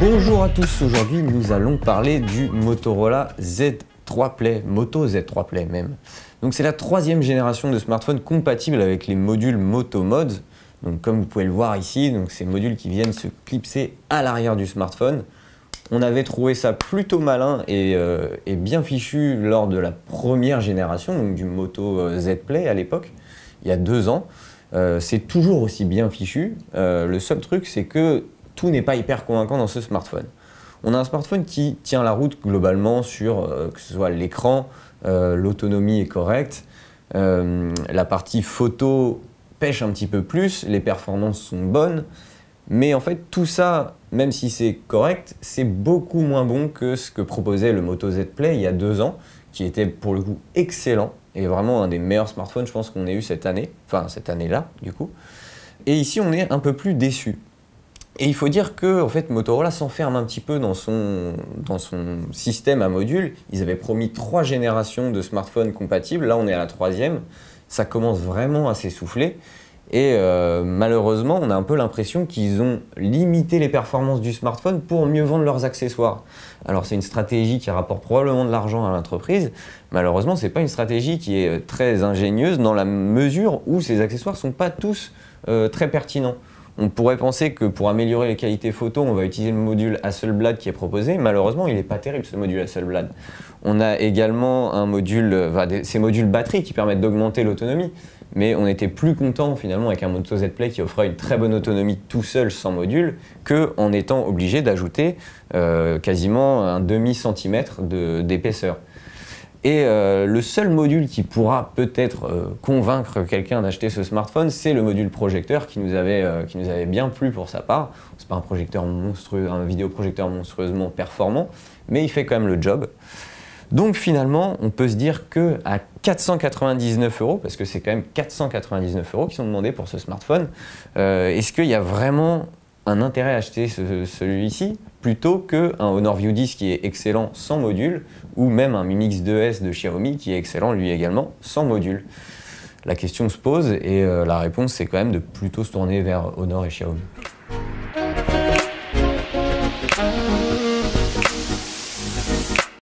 Bonjour à tous, aujourd'hui nous allons parler du Motorola Z3 Play, Moto Z3 Play même. Donc c'est la troisième génération de smartphones compatibles avec les modules Moto Mods. Donc comme vous pouvez le voir ici, donc ces modules qui viennent se clipser à l'arrière du smartphone. On avait trouvé ça plutôt malin et, euh, et bien fichu lors de la première génération, donc du Moto euh, Z Play à l'époque il y a deux ans, euh, c'est toujours aussi bien fichu. Euh, le seul truc, c'est que tout n'est pas hyper convaincant dans ce smartphone. On a un smartphone qui tient la route globalement sur euh, que ce soit l'écran, l'autonomie est correcte, la partie photo pêche un petit peu plus, les performances sont bonnes, mais en fait tout ça, même si c'est correct, c'est beaucoup moins bon que ce que proposait le Moto Z Play il y a deux ans, qui était pour le coup excellent est vraiment un des meilleurs smartphones, je pense, qu'on ait eu cette année, enfin cette année-là, du coup. Et ici, on est un peu plus déçu. Et il faut dire que en fait, Motorola s'enferme un petit peu dans son, dans son système à modules. Ils avaient promis trois générations de smartphones compatibles. Là, on est à la troisième. Ça commence vraiment à s'essouffler. Et euh, malheureusement, on a un peu l'impression qu'ils ont limité les performances du smartphone pour mieux vendre leurs accessoires. Alors c'est une stratégie qui rapporte probablement de l'argent à l'entreprise. Malheureusement, ce n'est pas une stratégie qui est euh, très ingénieuse dans la mesure où ces accessoires ne sont pas tous euh, très pertinents. On pourrait penser que pour améliorer les qualités photo, on va utiliser le module blade qui est proposé. Malheureusement, il n'est pas terrible ce module Hasselblad. On a également un module, ces modules batterie qui permettent d'augmenter l'autonomie mais on était plus content finalement avec un moto Z-Play qui offrait une très bonne autonomie tout seul sans module qu'en étant obligé d'ajouter euh, quasiment un demi-centimètre d'épaisseur. et euh, le seul module qui pourra peut-être euh, convaincre quelqu'un d'acheter ce smartphone, c'est le module projecteur qui nous avait, qui nous avait bien plu pour sa part. Ce n'est pas un projecteur monstrueux, un vidéoprojecteur monstrueusement performant, mais il fait quand même le job. Donc finalement, on peut se dire que à 499 euros, parce que c'est quand même 499 euros qui sont demandés pour ce smartphone, euh, est-ce qu'il y a vraiment un intérêt à acheter celui-ci plutôt qu'un Honor View 10 qui est excellent sans module ou même un Mi Mix 2S de Xiaomi qui est excellent lui également sans module La question se pose et euh, la réponse c'est quand même de plutôt se tourner vers Honor et Xiaomi.